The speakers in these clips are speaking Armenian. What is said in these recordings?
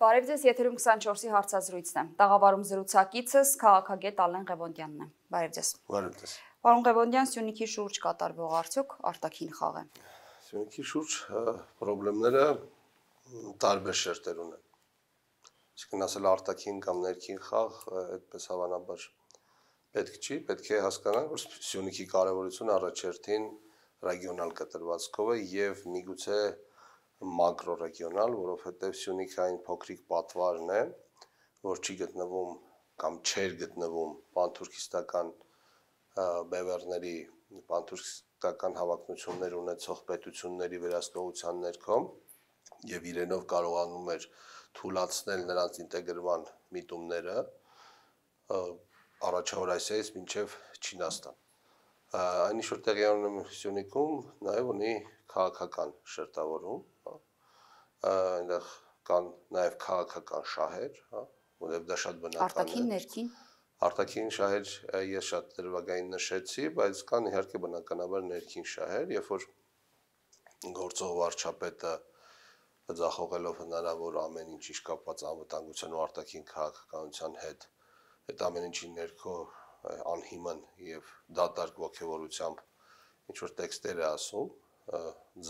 Բարև ձեզ, եթերում 24-ի հարցազրույցն է։ Տաղավարում զրուցակիցս քաղաքագետ Ալեն Ղևոնդյանն է։ Բարև ձեզ։ Բարև ձեզ։ Պարոն Ղևոնդյան, Սյունիքի շուրջ կատարվող արդյոք արտաքին խաղ է։ Սյունիքի շուրջ խնդիրները տարբեր շերտեր ունեն։ Իսկն ասել արտաքին կամ ներքին խաղ, այդպես հավանաբար պետք չի, պետք է հասկանալ, որ Սյունիքի կարևորությունը առաջերտին ռեգիոնալ կտրվածքով է եւ միգուցե մակրոռեգիոնալ, որովհետև Սյունիքային փոքրիկ պատվարն է, որ չի գտնվում կամ չէր գտնվում Պանթուրքիստական բևեռների Պանթուրքիստական հավակնություններ ունեցող պետությունների վերահսկողության ներքո եւ իրենով կարողանում էր թույլատնել նրանց ինտեգրման միտումները առաջավոր Ասիայից մինչև Չինաստան այնի շուտ տեղի անում Սյունիքում նաև ունի քաղաքական շերտավորում, հա։ Այնտեղ կան նաև քաղաքական շահեր, հա, որտեղ դա շատ բնական է։ Արտաքին ներքին Արտաքին շահեր ես շատ դրվագային նշեցի, բայց կան իհարկե բնականաբար ներքին շահեր, երբ որ գործող վարչապետը ձախողելով հնարավոր ամեն ինչ ինչ կապված անվտանգության ու արտաքին քաղաքականության հետ այդ ամեն ինչի ներքո անհիմն եւ դատարկ ողջավորությամբ ինչ որ տեքստեր է ասում,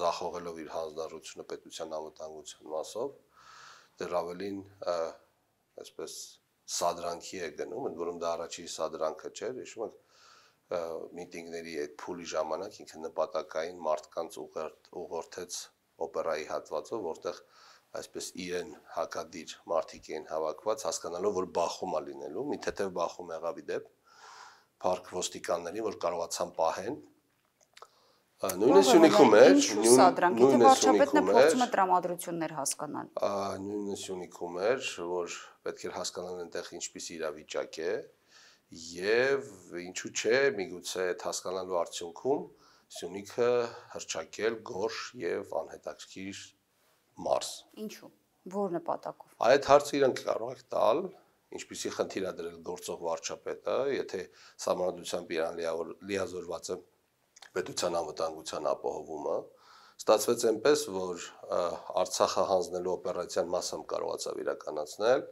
ձախողելով իր հանձնարարությունը պետության անվտանգության մասով, դեռ ավելին այսպես սադրանքի է գնում, ընդ որում դա առաջի սադրանքը չէր, հիշում եք միտինգների այդ փուլի ժամանակ ինքը նպատակային մարդկանց ուղղորդեց օպերայի հատվածով, որտեղ այսպես իրեն հակադիր մարդիկ էին հավաքված, հասկանալով, որ բախում է լինելու, մի թեթև բախում եղավ իդեպ, փառք ոստիկաններին, որ կարողացան պահեն նույնս Սյունիքում էր, նույնս Սյունիքում էր, փորձում է տրամադրություններ հասկանալ։ Նույնս Սյունիքում էր, որ պետք էր հասկանալ այնտեղ ինչպիսի իրավիճակ է եւ ինչու՞ չէ, միգուցե այդ հասկանալու արդյունքում Սյունիքը հրճակել գորշ եւ անհետաքրքիր մարզ։ Ինչու՞։ Որ նպատակով։ Այդ հարցը իրանք կարող եք տալ ինչպիսի խնդիր է դրել գործող վարչապետը, եթե համանդրությամբ Իրան լիազորված է պետության անվտանգության ապահովումը, ստացվեց այնպես, որ Արցախը հանձնելու օպերացիան մասը կարողացավ իրականացնել,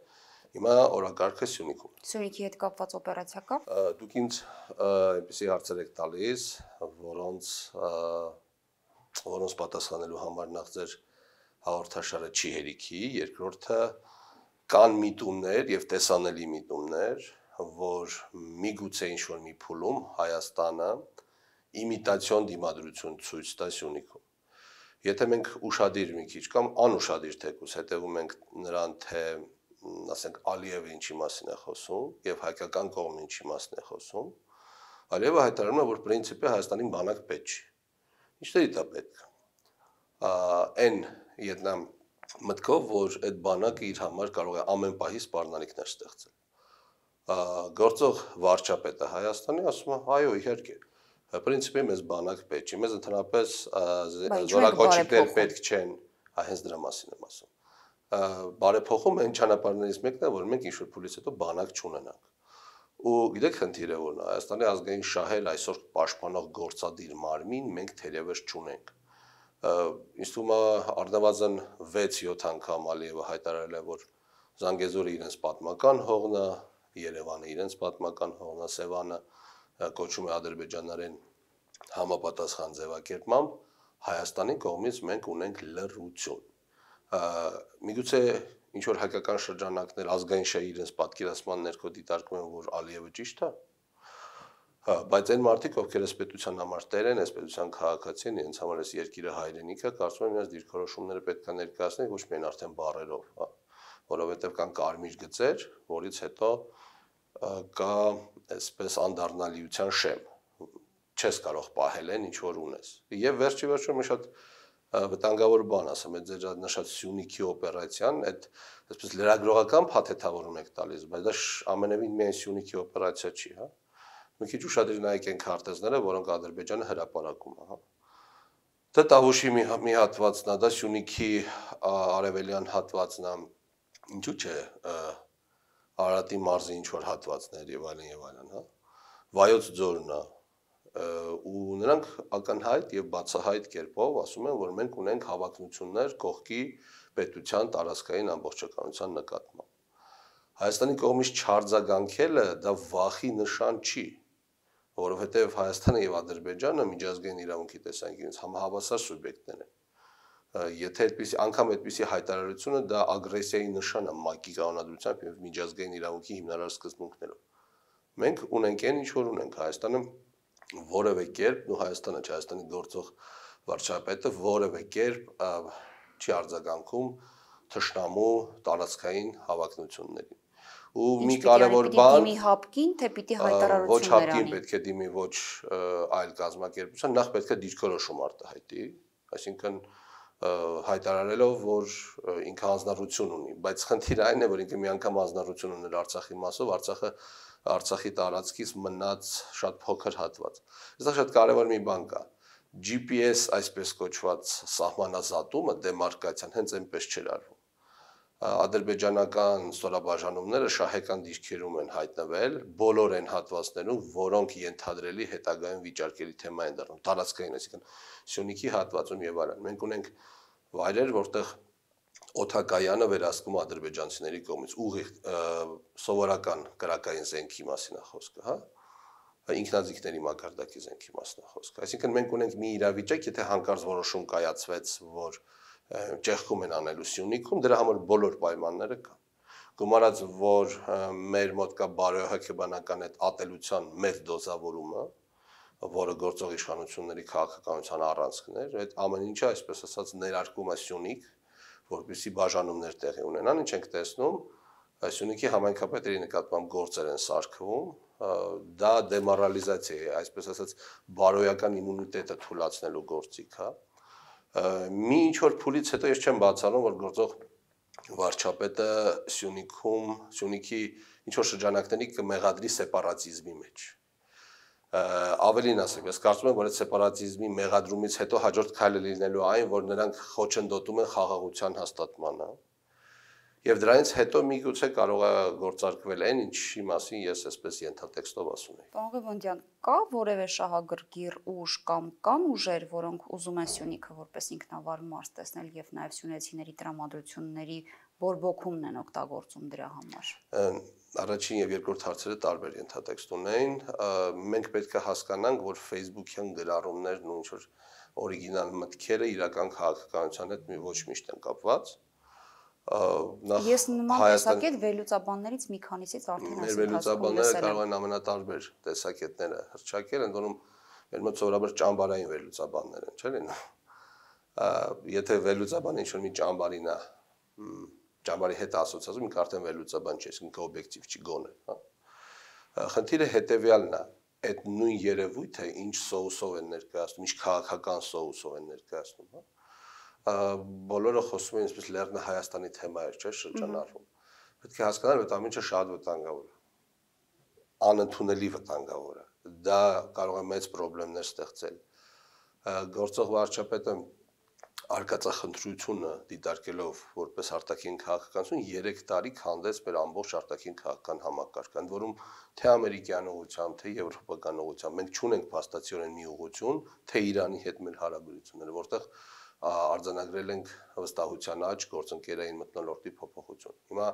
Հիմա օրակարգը Սյունիքում։ Սյունիքի հետ կապված օպերացիա կա։ Դուք ինձ այնպեսի հարցեր եք տալիս, որոնց որոնց պատասխանելու համար նախ ձեր հաղորդաշարը չի հերիքի, երկրորդը կան միտումներ եւ տեսանելի միտումներ, որ միգուցե ինչ-որ մի փուլում Հայաստանը իմիտացիոն դիմադրություն ցույց տա Սյունիքում։ Եթե մենք ուշադիր մի քիչ կամ անուշադիր թեկուս հետևում ենք նրան, թե ասենք Ալիևը ինչի մասին է խոսում եւ հայկական կողմը ինչի մասին է խոսում, Ալիևը հայտարարում է, որ principi Հայաստանին բանակ պետք չի։ Ինչտեղի դա պետք է։ Այն Վիետնամ մտքով, որ այդ բանակը իր համար կարող է ամեն պահի սպառնալիքներ ստեղծել։ Գործող վարչապետը Հայաստանի ասում է, այո, իհարկե, principi մեզ բանակ պետք չի, մեզ ընդհանրապես զորակոչիկներ պետք չեն, հենց դրա մասին եմ ասում։ Բարեփոխում այն ճանապարհներից մեկն է, որ մենք ինչ-որ փուլից հետո բանակ չունենանք։ Ու գիտեք խնդիրը որն է, Հայաստանի ազգային շահել այսօր պաշտպանող գործադիր մարմին մենք թերևս չունենք ինձ թվում է առնվազն 6-7 անգամ Ալիևը հայտարարել է, որ Զանգեզուրը իրենց պատմական հողն է, Երևանը իրենց պատմական հողն է, Սևանը կոչում է ադրբեջանարեն համապատասխան ձևակերպմամբ Հայաստանի կողմից մենք ունենք լրություն։ Միգուցե ինչ որ հայկական շրջանակներ ազգային շահի իրենց պատկերացման ներքո դիտարկում են, որ Ալիևը ճիշտ է, Հա, բայց այն մարդիկ, ովքեր այս պետության համար տեր են, այս պետության քաղաքացի են, իրենց համար այս երկիրը հայրենիք է, կարծում եմ իրենց դիրքորոշումները պետք է ներկայացնեն ոչ միայն արդեն բարերով, հա, որովհետև կան կարմիր գծեր, որից հետո կա այսպես անդառնալիության շեմ չես կարող պահել այն ինչ որ ունես։ Եվ վերջի վերջում մի շատ վտանգավոր բան, ասեմ, այդ ձեր նշած Սյունիքի օպերացիան, այդ այսպես լրագրողական փաթեթավորում եք տալիս, բայց դա ամենևին միայն Սյունիքի օպերացիա չի, հա մի քիչ ուշադիր նայեք այն քարտեզները, որոնք Ադրբեջանը հրապարակում է, հա։ Դա Տավուշի մի, հա, մի հատվածն է, դա Սյունիքի արևելյան հատվածն է։ Ինչու՞ չէ Արարատի մարզի ինչ որ հատվածներ եւ այլն եւ այլն, հա։ Վայոց ձորն է, ու նրանք ակնհայտ եւ բացահայտ կերպով ասում են, որ մենք ունենք հավակնություններ կողքի պետության տարածքային ամբողջականության նկատմամբ։ Հայաստանի կողմից չարձագանքելը դա վախի նշան չի, որովհետև Հայաստանը եւ Ադրբեջանը միջազգային իրավունքի տեսանկյունից համահավասար սուբյեկտներ են։ Եթե այդպես անգամ այդպիսի հայտարարությունը դա ագրեսիայի նշան է ՄԱԿ-ի կանոնադրությամբ եւ միջազգային իրավունքի հիմնարար սկզբունքներով։ Մենք ունենք այն ինչ որ ունենք Հայաստանը որևէ կերպ ու Հայաստանը չէ Հայաստանի գործող վարչապետը որևէ կերպ չի արձագանքում թշնամու տարածքային հավակնություններին ու Ինչ մի կարևոր բան դիմի հապկին, թե պիտի հայտարարություն վերանի։ Ոչ հապկին պետք է դիմի, ոչ այլ կազմակերպության, նախ պետք է դիրքորոշում արտահայտի, այսինքն հայտարարելով, որ ինքը անznառություն ունի, բայց խնդիրը այն է, որ ինքը մի անգամ անznառություն ուներ Արցախի մասով, Արցախը Արցախի տարածքից մնաց շատ փոքր հատված։ Այստեղ շատ կարևոր մի բան կա։ GPS այսպես կոչված սահմանազատումը դեմարկացիան հենց այնպես չէր արվում ադրբեջանական ստորաբաժանումները շահեկան դիրքերում են հայտնվել բոլոր այն հատվածներում, որոնք ենթադրելի հետագայում վիճարկելի թեմա են դառնում, տարածքային, այսինքն Սյունիքի հատվածում եւ այլն։ Մենք ունենք վայրեր, որտեղ օթակայանը վերահսկում ադրբեջանցիների կողմից ուղիղ սովորական քրակային զենքի մասին է խոսքը, հա ինքնազինքների մակարդակի զենքի մասն է խոսքը։ Այսինքն մենք ունենք մի իրավիճակ, եթե հանկարծ որոշում կայացվեց, որ և, ճեղքում են անելու Սյունիքում, դրա համար բոլոր պայմանները կան։ Գումարած, որ մեր մոտ կա բարոյահոգեբանական այդ ատելության մեծ դոզավորումը, որը գործող իշխանությունների քաղաքականության առանցքն էր, այդ ամեն ինչը այսպես ասած ներարկում է Սյունիք, որբիսի բաժանումներ տեղի ունենան, ինչ ենք տեսնում, Սյունիքի համայնքապետերի նկատմամբ գործեր են սարքվում, դա դեմորալիզացիա է, այսպես ասած բարոյական իմունիտետը թույլատնելու գործիք է, հա մի ինչ որ փուլից հետո ես չեմ բացառում, որ գործող վարչապետը Սյունիքում, Սյունիքի ինչ որ շրջանակների կմեղադրի սեպարատիզմի մեջ։ Ավելին ասեմ, ես կարծում եմ, որ այդ սեպարատիզմի մեղադրումից հետո հաջորդ քայլը լինելու այն, որ նրանք խոչընդոտում են խաղաղության հաստատմանը, Եվ դրանից հետո միգուցե կարող է գործարկվել այն, ինչի մասին ես այսպես ենթատեքստով ասում եմ։ Պարոն Ղևոնդյան, կա որևէ շահագրգիռ ուժ կամ կամ ուժեր, որոնք ուզում են Սյունիքը որպես ինքնավար մարզ տեսնել եւ նաեւ սյունեցիների դրամատրությունների բորբոքումն են օգտագործում դրա համար։ Առաջին եւ երկրորդ հարցերը տարբեր ենթատեքստ ունեն։ Մենք պետք է հասկանանք, որ Facebook-յան գրառումներն ու ինչ որ օրիգինալ մտքերը իրական քաղաքականության հետ մի ոչ միշտ են կապված։ Ա, նախ Ես նման տեսակետ վերլուծաբաններից մի քանիսից արդեն ասել եմ։ Վերլուծաբանները կարող են ամենատարբեր տեսակետները հրճակել, ընդ որում մեր մոտ սովորաբար ճամբարային վերլուծաբաններ են, չէ՞ լինում։ Եթե վերլուծաբանը ինչ-որ մի ճամբարին է, ճամբարի հետ ասոցացում, ինքը արդեն վերլուծաբան չէ, ինքը օբյեկտիվ չի գոնե, հա։ Խնդիրը հետեւյալն է, այդ նույն երևույթը ինչ սոուսով են ներկայացնում, ինչ քաղաքական սոուսով են ներկայացնում, հա բոլորը խոսում են ինչպես Լեռնա Հայաստանի թեմա էր, չէ՞, շրջանառվում։ Պետք է հասկանալ, որ այդ ամենը շատ վտանգավոր է։ Անընդունելի վտանգավոր է։ Դա կարող է մեծ խնդիրներ ստեղծել։ Գործող վարչապետը արկածախնդրությունը դիտարկելով որպես արտաքին քաղաքականություն 3 տարի քանդեց մեր ամբողջ արտաքին քաղաքական համակարգան, որում թե ամերիկյան ուղղությամբ, թե եվրոպական ուղղությամբ մենք չունենք փաստացիորեն մի ուղղություն, թե Իրանի հետ մեր հարաբերությունները, որտեղ արձանագրել ենք վստահության աճ գործընկերային մտնոլորտի փոփոխություն։ Հիմա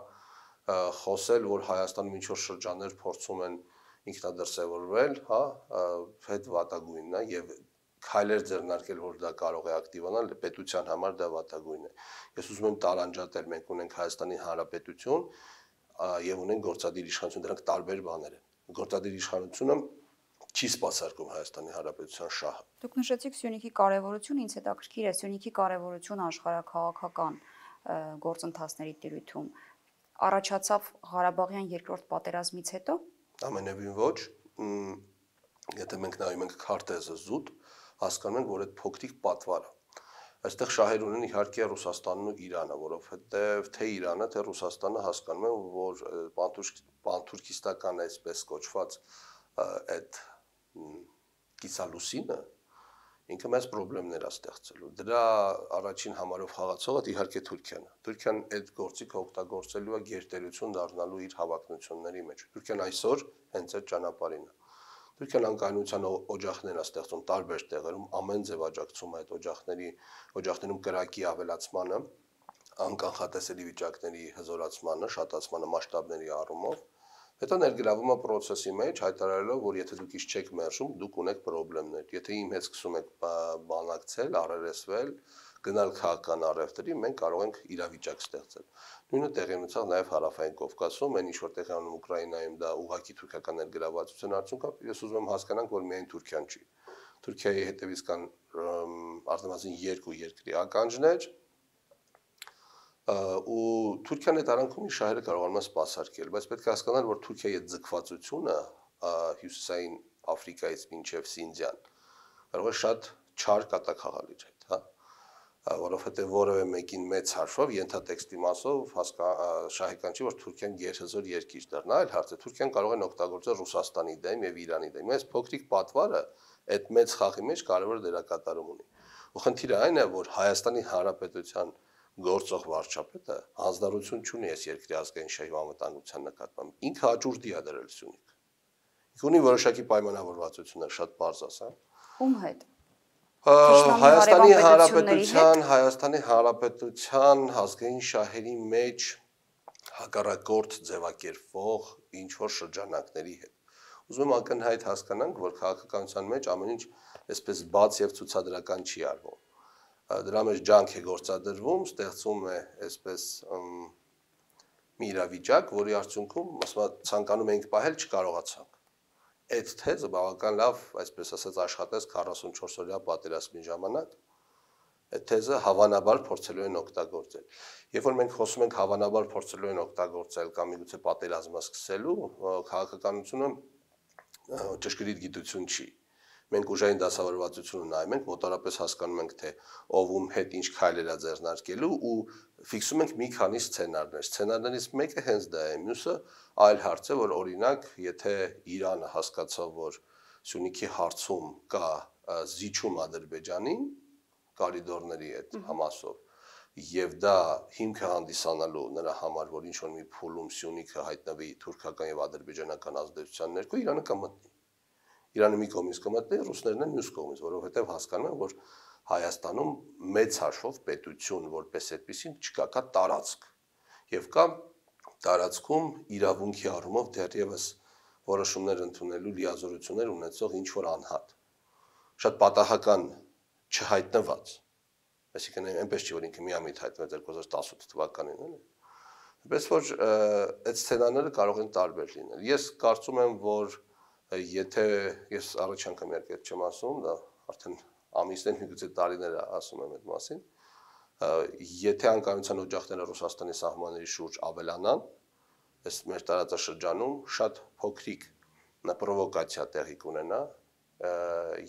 խոսել, որ Հայաստանում ինչ որ շրջաններ փորձում են ինքնադրսևորվել, հա, հետ վատագույնն է եւ քայլեր ձեռնարկել, որ դա կարող է ակտիվանալ պետության համար դա վատագույն է։ Ես ուզում եմ տարանջատել, մենք ունենք Հայաստանի Հանրապետություն եւ ունենք գործադիր իշխանություն, դրանք տարբեր բաներ են։ Գործադիր իշխանությունը չի սпасարկում Հայաստանի Հանրապետության շահը։ Դուք նշեցիք Սյունիքի կարևորությունը, ինձ հետաքրքիր է Սյունիքի կարևորությունը աշխարհակաղակական գործընթացների տիրույթում։ Առաջացավ Ղարաբաղյան երկրորդ պատերազմից հետո։ Ամենևին ոչ։ Եթե մենք նայում ենք քարտեզը զուտ, հասկանում ենք, որ այդ փոքրիկ պատվարը այստեղ շահեր ունեն իհարկե Ռուսաստանն ու Իրանը, որովհետև թե Իրանը, թե Ռուսաստանը հասկանում են, որ Պանթուրքիստական այսպես կոչված այդ կիսալուսինը ինքը մեծ խնդիրներ է ստեղծելու։ Դրա առաջին համարով խաղացողը իհարկե Թուրքիան է։ Թուրքիան այդ գործիքը օգտագործելու է գերտերություն դառնալու իր հավակնությունների մեջ։ Թուրքիան այսօր հենց այդ ճանապարհին է։ Թուրքիան անկանոնության օջախներ է ստեղծում տարբեր տեղերում, ամեն ձև աջակցում է այդ օջախների օջախներում կրակի ավելացմանը, անկանխատեսելի վիճակների հզորացմանը, շատացմանը, մասշտաբների առումով Հետո ներգրավում է process-ի մեջ հայտարարելով, որ եթե դուք իշ չեք մերժում, դուք ունեք խնդիրներ։ Եթե իմ հետ սկսում եք բանակցել, առերեսվել, գնալ քաղաքական առևտրի, մենք կարող ենք իրավիճակ ստեղծել։ Նույնը տեղի ունեցավ նաև հարավային Կովկասում, այն ինչ որ տեղի անում Ուկրաինայում դա ուղակի թուրքական ներգրավվածության արդյունք է, ես ուզում եմ հասկանանք, որ միայն Թուրքիան չի։ Թուրքիայի հետևից կան արտամասին երկու երկրի ականջներ, ու Թուրքիան այդ արանքում իր շահերը կարողանում է սпасարկել, բայց պետք է հասկանալ, որ Թուրքիայի այդ ձգվածությունը հյուսիսային Աֆրիկայից մինչև Սինդիան կարող է շատ չար կատակախաղալ իր հետ, հա որովհետև որևէ մեկին մեծ հարշով ենթատեքստի մասով հասկա շահեկան չի որ Թուրքիան գերհզոր երկիր դառնա, այլ հարցը Թուրքիան կարող են օգտագործել Ռուսաստանի դեմ եւ Իրանի դեմ։ Այս փոքրիկ պատվարը այդ մեծ խաղի մեջ կարևոր դերակատարում ունի։ Ու խնդիրը այն է, որ Հայաստանի Հանրապետության գործող վարչապետը ազդարություն չունի այս երկրի ազգային շահի անվտանգության նկատմամբ։ Ինքը հաջորդի է դրել Սյունիք։ Ինքը ունի որոշակի պայմանավորվածություններ, շատ բարձ ասեմ։ Ում հետ։ Հայաստանի Հանրապետության, Հայաստանի Հանրապետության ազգային շահերի մեջ հակառակորդ ձևակերպվող ինչ որ շրջանակների հետ ուզում եմ ակնհայտ հասկանանք, որ քաղաքականության մեջ ամեն ինչ այսպես բաց եւ ցուցադրական չի արվում դրա մեջ ջանք է գործադրվում, ստեղծվում է այսպես մի իրավիճակ, որի արդյունքում ասում եմ ցանկանում ենք պահել չկարողացանք։ Այդ թեզը բավական լավ, այսպես ասած, աշխատեց 44-օրյա պատերազմի ժամանակ։ Այդ թեզը հավանաբար փորձելու են օգտագործել։ Երբ որ մենք խոսում ենք հավանաբար փորձելու են օգտագործել կամ միգուցե պատերազմը սկսելու, քաղաքականությունը ճշգրիտ գիտություն չի։ Ա, մենք ուժային դասավորվածությունը նայում ենք, մոտարապես հասկանում ենք, թե ով ում հետ ինչ քայլեր է ձեռնարկելու ու ֆիքսում ենք մի քանի սցենարներ։ Սցենարներից մեկը հենց դա է, մյուսը այլ հարց է, որ օրինակ, եթե Իրանը հասկացավ, որ Սյունիքի հարցում կա զիջում Ադրբեջանին կարիդորների այդ համասով եւ դա հիմքը հանդիսանալու նրա համար որ ինչ որ մի փուլում Սյունիքը հայտնվի թուրքական եւ ադրբեջանական ազդեցության ներքո Իրանը կմտնի Իրանը մի կողմից կմտնի, ռուսներն են մյուս կողմից, որովհետև հասկանում են, որ Հայաստանում մեծ հաշվով պետություն որպես այդպեսին չկա, կա տարածք։ Եվ կա տարածքում իրավունքի առումով դեռևս որոշումներ ընդունելու լիազորություններ ունեցող ինչ որ անհատ։ Շատ պատահական չհայտնված։ Այսինքն այնպես չի որ ինքը միամիտ հայտնվեց 2018 թվականին, էլի։ Այնպես որ այդ սցենարները կարող են տարբեր լինել։ Ես կարծում եմ, որ և, Եթե ես առաջ անգամ իհարկե չեմ ասում, դա արդեն ամիսներ միգուցե տարիներ ասում եմ այդ մասին, եթե անկարության օջախները Ռուսաստանի սահմանների շուրջ ավելանան, այս մեր տարածաշրջանում շատ փոքրիկ պրովոկացիա տեղի կունենա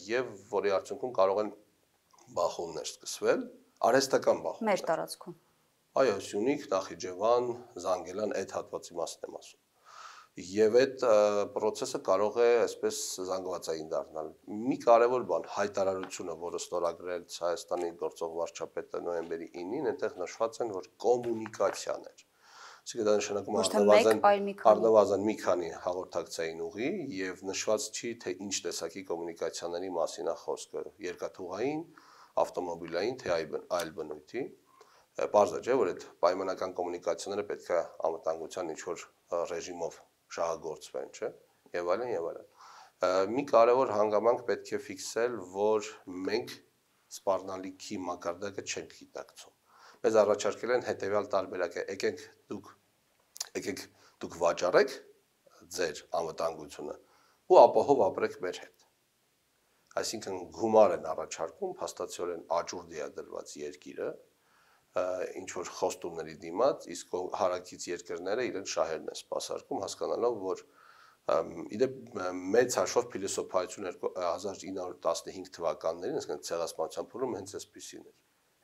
եւ որի արդյունքում կարող են բախումներ սկսվել, արհեստական բախումներ։ Մեր տարածքում։ Այո, Սյունիք, Նախիջևան, Զանգելան այդ հատվածի մասն եմ ասում եւ այդ process-ը կարող է այսպես զանգվածային դառնալ։ Մի կարևոր բան հայտարարությունը, որը ստորագրել Հայաստանի գործող վարչապետը նոյեմբերի 9-ին, այնտեղ նշված են, որ կոմունիկացիան էր։ Այսինքն դա նշանակում առնվազն առնվազն մի քանի հաղորդակցային ուղի եւ նշված չի թե ինչ տեսակի կոմունիկացիաների մասին է խոսքը՝ երկաթուղային, ավտոմոբիլային, թե այլ բնույթի։ Պարզ է, չէ՞, որ այդ պայմանական կոմունիկացիաները պետք է անվտանգության ինչ որ ռեժիմով շահագործվեն, չէ՞, եւ այլն եւ այլն։ Մի կարևոր հանգամանք պետք է ֆիքսել, որ մենք սպառնալիքի մակարդակը չենք դիտակցում։ Մեզ առաջարկել են հետեւյալ տարբերակը. եկեք դուք եկեք դուք վաճառեք ձեր անվտանգությունը ու ապահով ապրեք մեր հետ։ Այսինքն գումար են առաջարկում, հաստատիորեն աճուրդի է դրված երկիրը, ինչ որ խոստումների դիմաց, իսկ հարակից երկրները իրեն շահերն են սпасարկում, հասկանալով, որ իդե մեծ հաշվով փիլիսոփայություն 1915 թվականներին, այսինքն ցեղասպանության փուլում հենց այսպեսին էր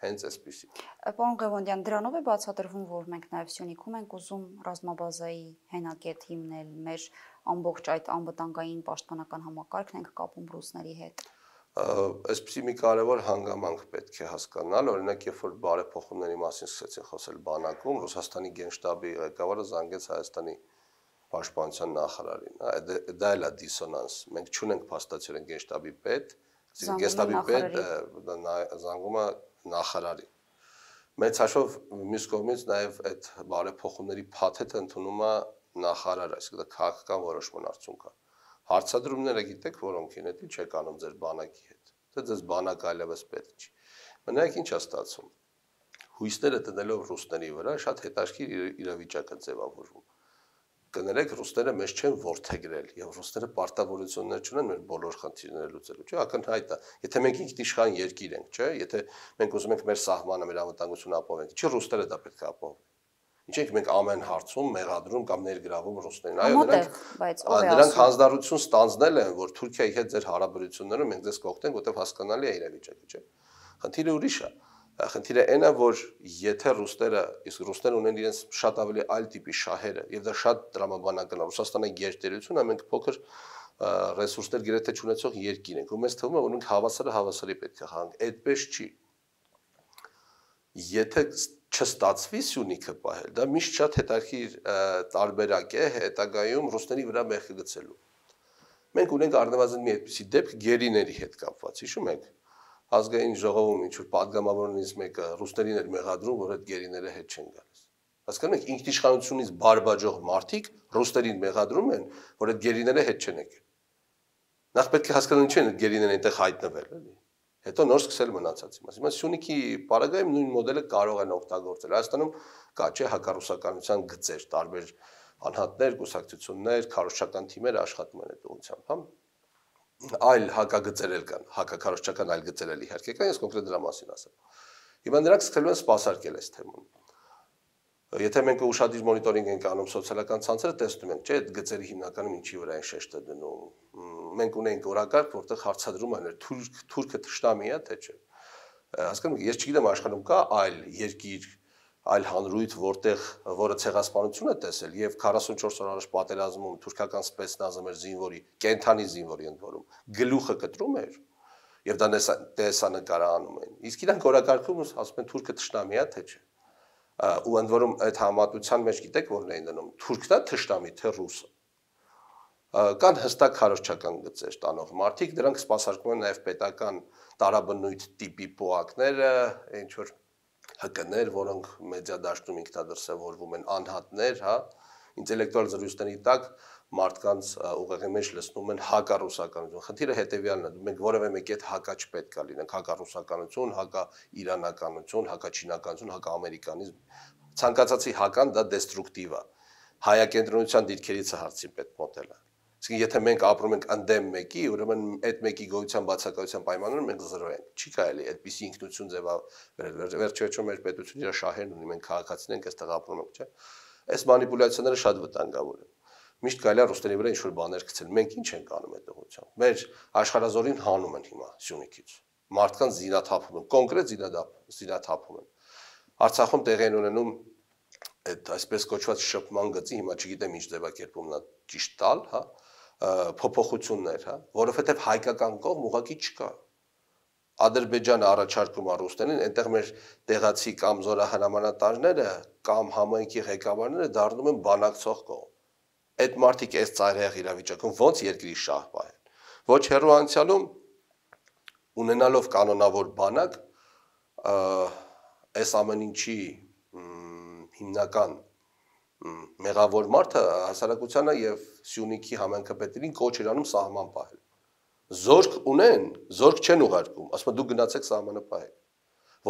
հենց այսպեսի։ Պարոն Ղևոնդյան, դրանով է բացատրվում, որ մենք նաև Սյունիքում ենք ուզում ռազմաբազայի հենակետ հիմնել, մեր ամբողջ այդ անվտանգային պաշտպանական համակարգն ենք կապում ռուսների հետ։ Ա այսպեսի մի կարևոր հանգամանք պետք է հասկանալ, օրինակ երբ որ բարեփոխումների մասին սկսեցին խոսել բանակում, Ռուսաստանի գենշտաբի ղեկավարը զանգեց Հայաստանի պաշտպանության նախարարին, հա, դա էլ է դիսոնանս։ Մենք չունենք փաստացիորեն գենշտաբի պետ, գենշտաբի պետ զանգում է նախարարին։ Մեծ հաշվով մյուս կողմից նաև այդ բարեփոխումների փաթեթը ընդունում է նախարարը, այսինքն դա քաղաքական որոշման արդյունք է։ Հարցադրումները գիտեք որոնք են, էլի չեք անում ձեր բանակի հետ։ Դե ձեզ բանակ այլևս պետք չի։ Մնայք ինչա ստացվում։ Հույսները տնելով ռուսների վրա շատ հետաքրքիր իրավիճակ է ձևավորվում։ Կներեք, ռուսները մեզ չեն ворթեգրել եւ ռուսները պարտավորություններ չունեն մեր բոլոր խնդիրները լուծելու, չէ՞, ակնհայտ է։ Եթե մենք ինքն իշխան երկիր ենք, չէ՞, եթե մենք ուզում ենք մեր սահմանը, մեր անվտանգությունը ապահովենք, չի ռուսները դա պետք է ապահովեն։ Ինչեք մենք ամեն հարցում մեղադրում կամ ներգրավում ռուսներին։ Այո, նրանք բայց ով է ասում։ Նրանք հանձնարարություն ստանձնել են, որ Թուրքիայի հետ ձեր հարաբերությունները մենք ձեզ կօգնենք, որտեղ հասկանալի է իրավիճակը, չէ։ Խնդիրը ուրիշ է։ Խնդիրը այն է, որ եթե ռուսները, իսկ ռուսները ունեն իրենց շատ ավելի այլ տիպի շահերը, եւ դա շատ դրամաբանական է, Ռուսաստանի գերտերությունը մենք փոքր ռեսուրսներ գրեթե չունեցող երկիր ենք, ու մեզ թվում է, որ ունենք հավասարը հավասարի պետք է հանենք։ Այդպես չի։ Եթե չստացվի Սյունիքը պահել, դա միշտ շատ հետաքրքիր տարբերակ է հետագայում ռուսների վրա մեղքը գցելու։ Մենք ունենք առնվազն մի այդպիսի դեպք գերիների հետ կապված, հիշու՞մ եք։ Ազգային ժողովում ինչ որ падգամավորներից մեկը ռուսներին էր մեղադրում, որ այդ գերիները հետ չեն գալիս։ Հասկանում եք, ինքնիշխանությունից բարբաջող մարդիկ ռուսներին մեղադրում են, որ այդ գերիները հետ չեն եկել։ Նախ պետք է հասկանան ինչու են այդ գերիներն այնտեղ հայտնվել, էլի հետո նոր սկսել մնացածի մաս։ Հիմա Սյունիքի պարագայում նույն մոդելը կարող են օգտագործել։ Հայաստանում կա չէ հակառուսականության գծեր, տարբեր անհատներ, կուսակցություններ, քարոշչական թիմեր աշխատում են այդ ուղությամբ, հա։ Այլ հակագծեր էլ կան, հակակարոշչական այլ գծեր էլ իհարկե կան, ես կոնկրետ դրա մասին ասեմ։ Հիմա նրանք սկսելու են սпасարկել այս թեման։ Եթե մենք ուշադիր մոնիտորինգ ենք անում սոցիալական ցանցերը, տեսնում ենք, չէ, այդ գծերը հիմնականում ինչի վրա են շեշտը դնում։ Մենք ունենք օրակարգ, որտեղ հարցադրում են թուրք թուրքը ճշտամի է, թե չէ։ Հասկանում եք, ես չգիտեմ աշխարհում կա այլ երկիր, այլ հանրույթ, որտեղ որը ցեղասպանություն է տեսել եւ 44 օր առաջ պատերազմում թուրքական սպեցնազը մեր զինվորի, կենթանի զինվորի ընդ որում գլուխը կտրում էր եւ դա տեսանեկարանում են։ Իսկ իրանք օրակարգում ասում են թուրքը ճշտամի է, թե չէ ու ընդ որում այդ համատության մեջ գիտեք որն էին դնում թուրքնա թշնամի թե ռուսը կան հստակ քարոշչական գծեր տանող մարդիկ դրանք սпасարկում են նաև պետական տարաբնույթ տիպի պոակները ինչ որ հկներ որոնք մեդիա դաշտում ինքնադրսևորվում են անհատներ հա ինտելեկտուալ զրույցների տակ մարդկանց ուղեղի մեջ լցնում են հակառուսականություն։ Խնդիրը հետեւյալն է, մենք որևէ մեկի հետ հակա չպետք է լինենք, հակառուսականություն, հակաիրանականություն, հակաչինականություն, հակաամերիկանիզմ։ Ցանկացածի հական դա դեստրուկտիվ է։ Հայակենտրոնության դիրքերից է հարցի պետ մոտելը։ Իսկ եթե մենք ապրում ենք ընդդեմ մեկի, ուրեմն այդ մեկի գոյության բացակայության պայմաններում մենք զրոյենք։ Չի կարելի այդպիսի ինքնություն ձևավորել։ Վերջերջո մեր պետությունը իր շահերն ունի, մենք քաղաքացիներ ենք, այստեղ ապրում ենք, չէ՞։ Այս մանիպուլյացիաները շատ վտանգավոր են միշտ կարելի է ռուսների վրա ինչ-որ բաներ գցել։ Մենք ինչ ենք անում այդ ուղղությամբ։ Մեր աշխարհազորին հանում են հիմա Սյունիքից։ Մարդկանց զինաթափում են, կոնկրետ զինաթափ զինաթափում են։ Արցախում տեղի են ունենում այդ այսպես կոչված շփման գծի, հիմա չգիտեմ ինչ ձևակերպումն է ճիշտ տալ, հա, փոփոխություններ, հա, որովհետև հայկական կողմ ուղակի չկա։ Ադրբեջանը առաջարկում է ռուսներին, այնտեղ մեր տեղացի կամ զորահրամանատարները կամ համայնքի ղեկավարները դառնում են բանակցող կողմ այդ մարդիկ այս ծայրահեղ իրավիճակում ոնց երկրի շահ պահեն։ Ոչ հեռու անցյալում ունենալով կանոնավոր բանակ այս ամեն ինչի հիմնական մեղավոր մարդը հասարակությանը եւ Սյունիքի համայնքը պետերին կոչ էր անում սահման պահել։ Զորք ունեն, զորք չեն ուղարկում, ասում են դու գնացեք սահմանը պահեք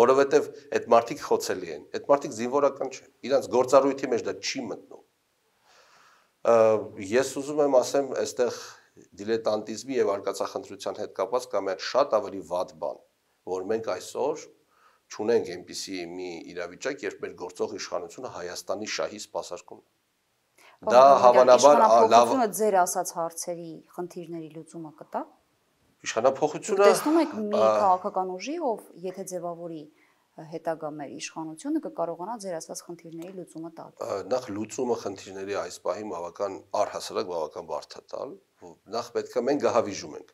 որովհետև այդ մարդիկ խոցելի են։ Այդ մարդիկ զինվորական չեն։ Իրանց գործառույթի մեջ դա չի մտնում ես ուզում եմ ասեմ, այստեղ դիլետանտիզմի եւ արկածախնդրության հետ կապված կա մեր շատ ավելի վատ բան, որ մենք այսօր չունենք այնպիսի մի իրավիճակ, երբ մեր գործող իշխանությունը Հայաստանի շահի սպասարկումն է դա հավանաբար լավ ձեր ասած հարցերի խնդիրների լուծումը կտա իշխանապողությունը տեսնում եք մի քաղաքական ուժի ով եթե ձևավորի հետագա մեր իշխանությունը կկարողանա ձեր ասած խնդիրների լուծումը տալ։ Նախ լուծումը խնդիրների այս պահին բավական առհասարակ բավական բարդ է տալ։ Նախ պետքա մենք գահավիժում ենք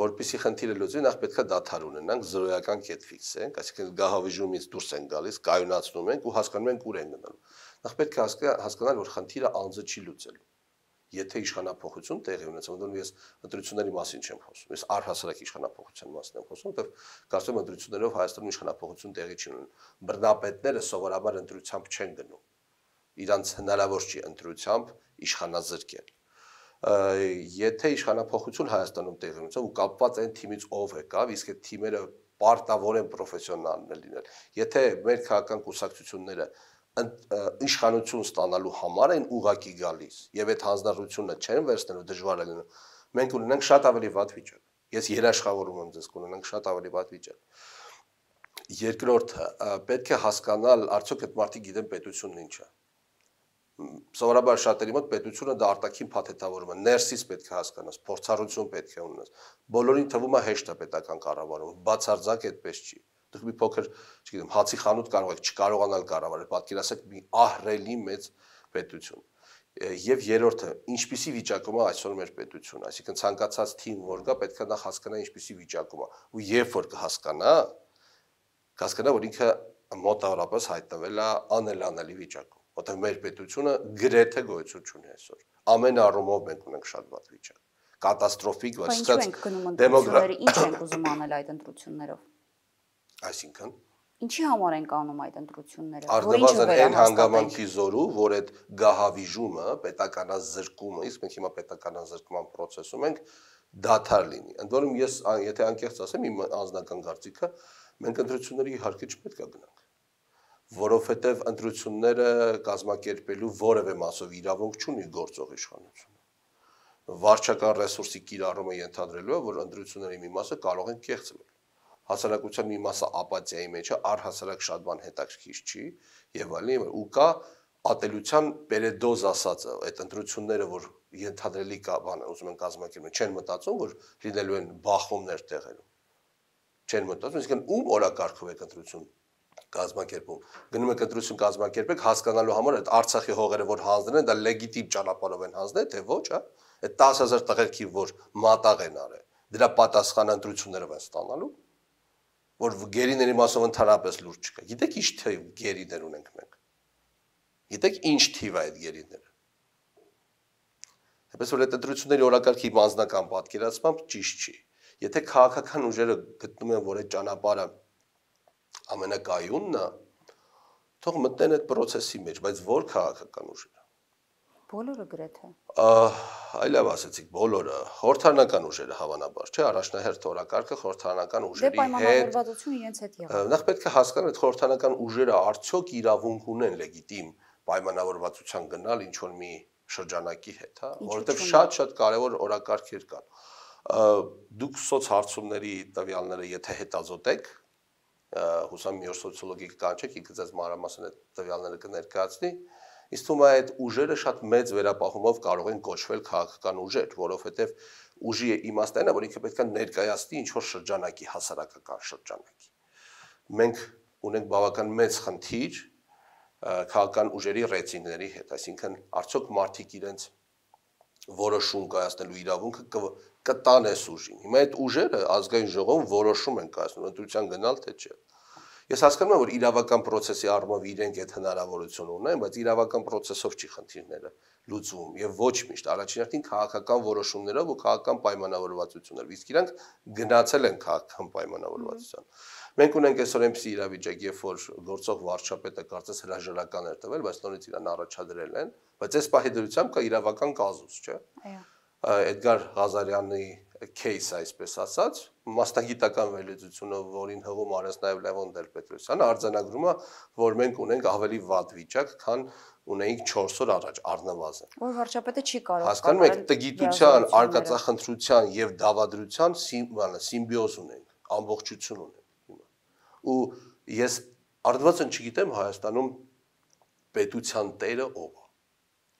որպեսի խնդիրը լուծվի, նախ պետքա դաթար ունենանք, զրոյական կետ ֆիքսենք, այսինքն գահավիժումից դուրս են գալիս, կայունացնում ենք ու հասկանում ենք ուր են գնալու։ Նախ պետք է հասկանալ, որ խնդիրը անձը չի լուծելու եթե իշխանապողություն տեղի ունեցավ, ոնց որ ես ընտրությունների մասին չեմ խոսում, ես առհասարակ իշխանապողության մասին եմ խոսում, որտեվ կարծում եմ ընտրություններով Հայաստանում իշխանապողություն տեղի չի ունենում։ Բռնապետները սովորաբար ընտրությամբ չեն գնում իրանց հնարավոր չի ընտրությամբ իշխանազրկել։ Եթե իշխանապողություն Հայաստանում տեղի ունեցավ ու կապված այն թիմից ով եկավ, իսկ այդ թիմերը պարտավոր են պրոֆեսիոնալներ լինել։ Եթե մեր քաղաքական կուսակցությունները իշխանություն ստանալու համար են ուղակի գալիս եւ այդ հանձնառությունը չեն վերցնելու դժվար է լինում մենք ունենք շատ ավելի վատ վիճակ ես երաշխավորում եմ ձեզ կունենանք շատ ավելի վատ վիճակ երկրորդը պետք է հասկանալ արդյոք այդ մարդիկ գիտեն պետությունն ինչ է սովորաբար շատերի մոտ պետությունը դա արտաքին փաթեթավորում է ներսից պետք է հասկանաս փորձառություն պետք է ունենաս բոլորին թվում է հեշտ է պետական կառավարում բացարձակ այդպես չի Դուք մի փոքր, չգիտեմ, հացի խանութ կարող եք չկարողանալ կառավարել, պատկերացեք մի ահրելի մեծ պետություն։ Եվ երրորդը, ինչպիսի վիճակում է այսօր մեր պետությունը, այսինքն ցանկացած թիմ, որ կա, պետք է նախ հասկանա ինչպիսի վիճակում է։ Ու երբ որ կհասկանա, կհասկանա, որ ինքը մոտավորապես հայտնվել է անելանելի վիճակում, որտեղ մեր պետությունը գրեթե գոյություն չունի այսօր։ Ամեն առումով մենք ունենք շատ վատ վիճակ կատաստրոֆիկ, բայց ստաց դեմոգրաֆիա։ Ինչ ենք գնում ընտրությունները, ինչ ենք ուզում անել այդ ընտրություններով։ Այսինքն Ինչի համար են կանոն այդ ընտրությունները։ Արդյոք այն հանգամանքի զորու, որ այդ գահավիժումը, պետականազրկումը, իսկ մենք հիմա պետականազրկման process-ում ենք, դաթար լինի։ Ընդ որում ես, եթե անկեղծ ասեմ, իմ անձնական կարծիքը, մենք ընտրությունների իհարկե չպետք է գնանք որովհետև ընտրությունները կազմակերպելու որևէ մասով իրավունք չունի գործող իշխանությունը վարչական ռեսուրսի կիրառումը ենթադրելու է որ ընտրությունների մի մասը կարող են կեղծվել հասարակության մի մասը ապաթիայի մեջ է, առհասարակ շատ բան հետաքրքիր չի եւ այլն, ու կա ատելության պերեդոզ ասածը, այդ ընտրությունները, որ ընդհանրելի կա բանը, ուզում են կազմակերպել, չեն մտածում, որ լինելու են բախումներ տեղերում։ Չեն մտածում, իսկն ում օրակարգով է ընտրություն կազմակերպում։ Գնում եք ընտրություն կազմակերպեք հասկանալու համար այդ Արցախի հողերը որ հանձնել են, դա լեգիտիմ ճանապարհով են հանձնել, թե ոչ, հա։ Այդ 10000 տղերքի որ մատաղ են արել, դրա պատասխանը ընտրություններով են ստանալու որ գերիների մասով ընդհանրապես լուրջ չկա։ Գիտեք ինչ թե գերիներ ունենք մենք։ Գիտեք ինչ թիվ է այդ գերիները։ Հապես որ այդ ընտրությունների օրակարգի հանձնական պատկերացմամբ ճիշտ չի։ Եթե քաղաքական ուժերը գտնում են, որ այդ ճանապարհը ամենակայունն է, թող մտնեն այդ process-ի մեջ, բայց ո՞ր քաղաքական ուժերը։ Բոլորը գրեթե։ Ահա այլավ ասեցիք բոլորը խորհրդանական ուժերը հավանաբար, չէ՞, առաջնահերթ թորակարգը խորհրդանական դե ուժերի հետ։ Դե պայմանավորվածություն իրենց հետ եղավ։ Նախ պետք է հասկանան այդ խորհրդանական ուժերը արդյոք իրավունք ունեն լեգիտիմ պայմանավորվածության գնալ ինչ որ մի շրջանակի հետ, հա, որովհետև շատ-շատ կարևոր օրակարգեր կան։ Դուք սոցհարցումների տվյալները եթե հետազոտեք, հուսամ մի օր սոցիոլոգի կանչեք, ինքը ձեզ մանրամասն այդ տվյալները կներկայացնի, կա Ինձ թվում է այդ ուժերը շատ մեծ վերապահումով կարող են կոչվել քաղաքական ուժեր, որովհետև ուժի իմաստն է, որ ինքը պետք է ներկայացնի ինչ որ շրջանակի, հասարակական շրջանակի։ Մենք ունենք բավական մեծ խնդիր քաղաքական ուժերի ռեյտինգների հետ, այսինքն արդյոք մարդիկ իրենց որոշում կայացնելու իրավունքը կտան է սուժին։ Հիմա այդ ուժերը ազգային ժողովում որոշում են կայացնում ընտրության գնալ թե չէ։ Ես հասկանում եմ, որ իրավական process-ի առումով իրենք այդ հնարավորությունը ունեն, բայց իրավական process-ով չի խնդիրները լուծվում եւ ոչ միշտ առաջին հերթին քաղաքական որոշումներով ու քաղաքական պայմանավորվածություններով։ Իսկ իրանք գնացել են քաղաքական պայմանավորվածության։ Մենք ունենք այսօր այնպիսի իրավիճակ, երբ որ գործող վարչապետը կարծես հրաժարական էր տվել, բայց նորից իրան առաջադրել են, բայց այս պահիդրությամբ կա իրավական կազուս, չէ՞։ Այո։ Էդգար Ղազարյանի кейս, այսպես ասած, մասնագիտական վերլուծությունը, որին հղում արած նաև Լևոն Դերպետրոսյանը, արձանագրում է, որ մենք ունենք ավելի վատ վիճակ, քան ունեինք 4 օր առաջ առնվազն։ Որ վարչապետը չի կարող հասկանալ։ Հասկանում եք, տգիտության, արկածախնդրության եւ դավադրության սիմբիոզ ունենք, ամբողջություն ունենք հիմա։ Ու ես առնվազն չգիտեմ Հայաստանում պետության տերը ով է։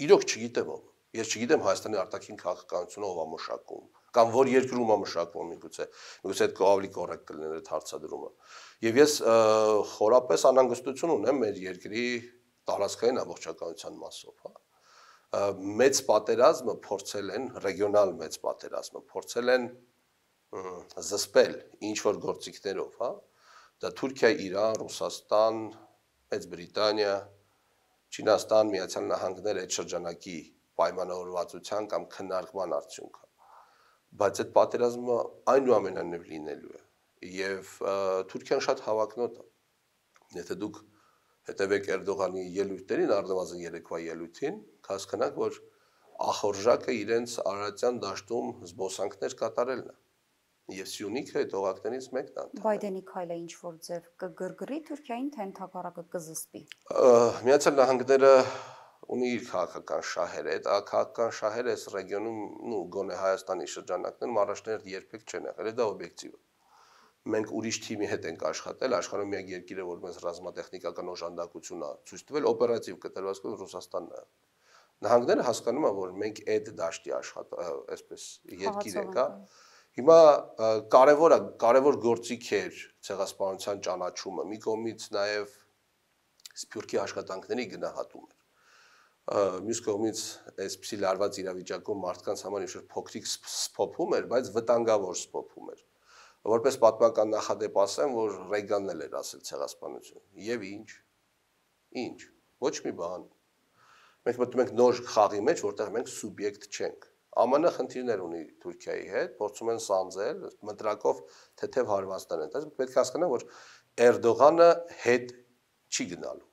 Իրոք չգիտեմ ով։ Ես չգիտեմ Հայաստանի արտաքին քաղաքականությունը ով է մշակում կամ որ երկրում է մշակվում միգուցե։ Միգուցե այդ ավելի կոռեկտ կլիներ այդ հարցադրումը։ Եվ ես խորապես անհանգստություն ունեմ մեր երկրի տարածքային ամբողջականության մասով, հա մեծ պատերազմը փորձել են ռեգիոնալ մեծ պատերազմը փորձել են զսպել ինչ որ գործիքներով, հա։ Դա Թուրքիա, Իրան, Ռուսաստան, Մեծ Բրիտանիա, Չինաստան, Միացյալ Նահանգներ այդ շրջանակի պայմանավորվածության կամ քննարկման արդյունքն բայց այդ պատերազմը այնուամենայնիվ լինելու է եւ Թուրքիան շատ հավակնոտ է եթե դուք հետևեք Էրդողանի ելույթներին արդնվազն երեկվա ելույթին հասկանաք որ ախորժակը իրենց արարատյան դաշտում զբոսանքներ կատարելն է եւ Սյունիքը այդ օղակներից մեկն է։ Բայդենի քայլը ինչ որ ձև կգրգռի Թուրքիային, թե ընդհակառակը կզսպի։ Միացյալ Նահանգները ունի իր քաղաքական շահերը, այդ քաղաքական շահերը այս ռեգիոնում, նու գոնե Հայաստանի շրջանակներում առաջներդ երբեք չեն եղել, դա օբյեկտիվ է մենք ուրիշ թիմի հետ ենք աշխատել, աշխարհում միակ երկիրը, որ մեզ ռազմատեխնիկական օժանդակություն է ցույց տվել, օպերատիվ կտրվածքով Ռուսաստանն է։ Նահանգները հասկանում են, որ մենք այդ դաշտի աշխատ, այսպես երկիր ենք, հա։ Հիմա կարևոր է, կարևոր գործիք է ցեղասպանության ճանաչումը, մի կողմից նաև սփյուռքի աշխատանքների գնահատումը մյուս կողմից այսպիսի լարված իրավիճակում մարդկանց համար ինչ-որ փոքրիկ սփոփում էր, բայց վտանգավոր սփոփում էր։ Որպես պատմական նախադեպ ասեմ, որ Ռեյգանն էլ էր ասել ցեղասպանություն։ Եվ ինչ։ Ինչ։ Ոչ մի բան։ Մենք մտնում ենք նոր խաղի մեջ, որտեղ մենք սուբյեկտ չենք։ ԱՄՆ խնդիրներ ունի Թուրքիայի հետ, փորձում են սանձել, մտրակով թեթև հարվածներ են։ Բայց պետք է հասկանանք, որ Էրդողանը հետ չի գնալու։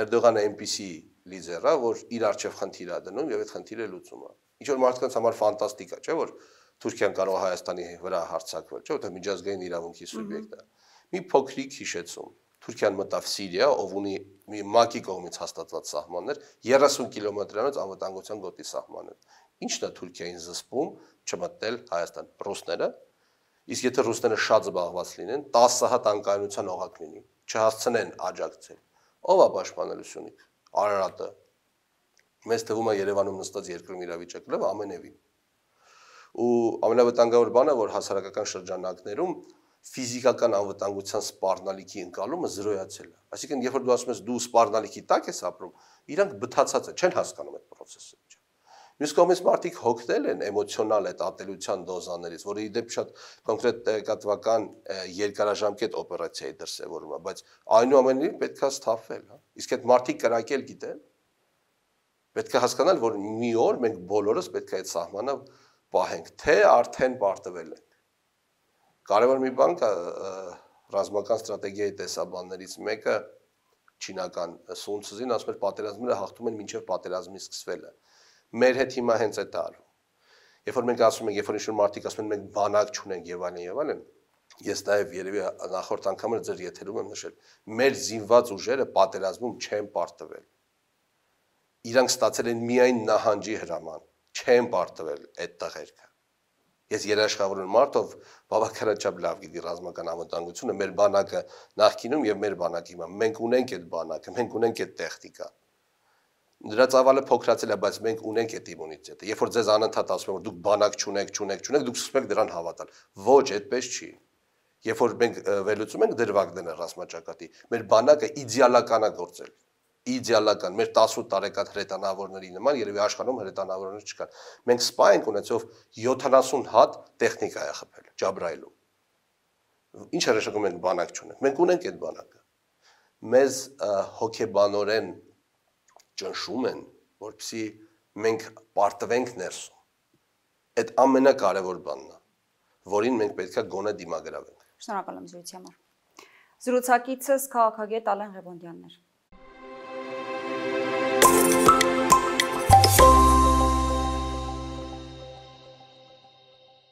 Էրդողանը այնպիսի լիդերա, որ իր արժեվ խնդիր է դնում եւ այդ խնդիրը լուծում է։ Ինչ որ մարդկանց համար ֆանտաստիկ է, չէ՞ որ Թուրքիան կարող Հայաստանի վրա հարձակվել, չէ՞ որտեղ միջազգային իրավունքի սուբյեկտ է։ Մի փոքրիկ հիշեցում։ Թուրքիան մտավ Սիրիա, ով ունի մի ՄԱԿ-ի կողմից հաստատված սահմաններ, 30 կիլոմետրանոց անվտանգության գոտի սահմաններ։ Ինչն է Թուրքիային զսպում չմտնել Հայաստան։ Ռուսները Իսկ եթե ռուսները շատ զբաղված լինեն, 10 հատ անկայունության օղակ լինի, չհասցնեն աջակցել։ Ո՞վ է պաշտպանելու Սյունիքը։ Արարատը։ Մեզ թվում է Երևանում նստած երկրում իրավիճակը լավ ամենևին։ Ու ամենավտանգավոր բանը, որ հասարակական շրջանակներում ֆիզիկական անվտանգության սպառնալիքի ընկալումը զրոյացել է։ Այսինքն, երբ որ դու ասում ես դու սպառնալիքի տակ ես ապրում, իրանք բթացած են, չեն հասկանում այդ process-ը։ Մյուս կողմից մարդիկ հոգնել են էմոցիոնալ այդ ատելության դոզաներից, որը ի դեպ շատ կոնկրետ տեղեկատվական երկարաժամկետ օպերացիա է դրսևորումը, բայց այնուամենայնիվ պետքա սթափվել, հա։ Իսկ այդ մարդիկ կրակել գիտեն։ Պետքա հասկանալ, որ մի օր մենք բոլորս պետքա այդ սահմանը պահենք, թե արդեն պարտվել ենք։ Կարևոր մի բան կա ռազմական ստրատեգիայի տեսաբաններից մեկը չինական Սունցզին ասում էր պատերազմները հաղթում են մինչև պատերազմի սկսվելը։ պատերազմի Մեր հետ հիմա հենց է դա արվում։ Երբ որ մենք ասում ենք, երբ որ ինչ-որ մարդիկ ասում են մենք բանակ չունենք եւ այլն եւ այլն, ես նաեւ երևի նախորդ անգամը ձեր եթերում եմ նշել, մեր զինված ուժերը պատերազմում չեն պարտվել։ Իրանք ստացել են միայն նահանջի հրաման, չեն պարտվել այդ տղերքը։ Ես երաշխավորուն մարդով բավականաչափ լավ գիտի ռազմական անվտանգությունը, մեր բանակը նախկինում եւ մեր բանակը հիմա։ Մենք ունենք այդ բանակը, մենք ունենք այդ տեխնիկա։ Նրա ծավալը փոքրացել է, բայց մենք ունենք այդ իմունիտետը։ Երբ որ ձեզ անընդհատ ասում են, որ դուք բանակ չունեք, չունեք, չունեք, դուք սկսում եք դրան հավատալ։ Ոչ, այդպես չի։ Երբ որ մենք վերլուծում ենք դրվագները ռազմաճակատի, մեր բանակը իդեալական է գործել իդեալական մեր 18 տարեկան հրետանավորների նման երևի աշխարհում հրետանավորներ չկան։ Մենք սպա ենք ունեցով 70 հատ տեխնիկա է խփել Ջաբրայլում։ Ինչ հրաշագում ենք բանակ չունենք։ Մենք ունենք այդ բանակը։ Մեզ հոգեբանորեն ճնշում են, որպեսզի մենք պարտվենք ներսում։ Այդ ամենակարևոր բանն է, որին մենք պետքա գոնե դիմագրավենք։ Շնորհակալ եմ զրույցի համար։ Զրուցակիցս քաղաքագետ Ալեն Ղևոնդյանն էր։